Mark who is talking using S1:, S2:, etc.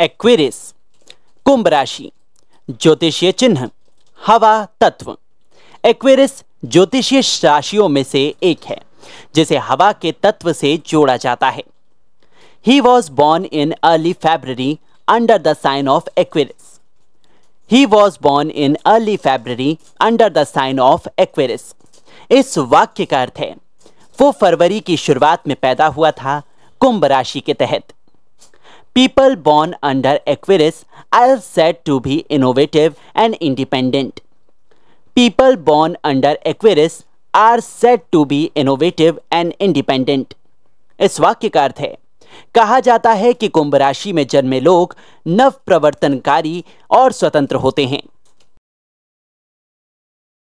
S1: एक्वेरिस कुंभ राशि ज्योतिषीय चिन्ह हवा तत्व एक्वेरिस ज्योतिषीय राशियों में से एक है जिसे हवा के तत्व से जोड़ा जाता है he was born in early February under the sign of Aquarius he was born in early February under the sign of Aquarius इस वाक्य का अर्थ है वो फरवरी की शुरुआत में पैदा हुआ था कुंभ राशि के तहत People born under Aquarius are said to be innovative and independent. People born under Aquarius are set to be innovative and independent इस वाक्य का अर्थ है कहा जाता है कि कुंभ राशि में जन्मे लोग नव प्रवर्तनकारी और स्वतंत्र होते हैं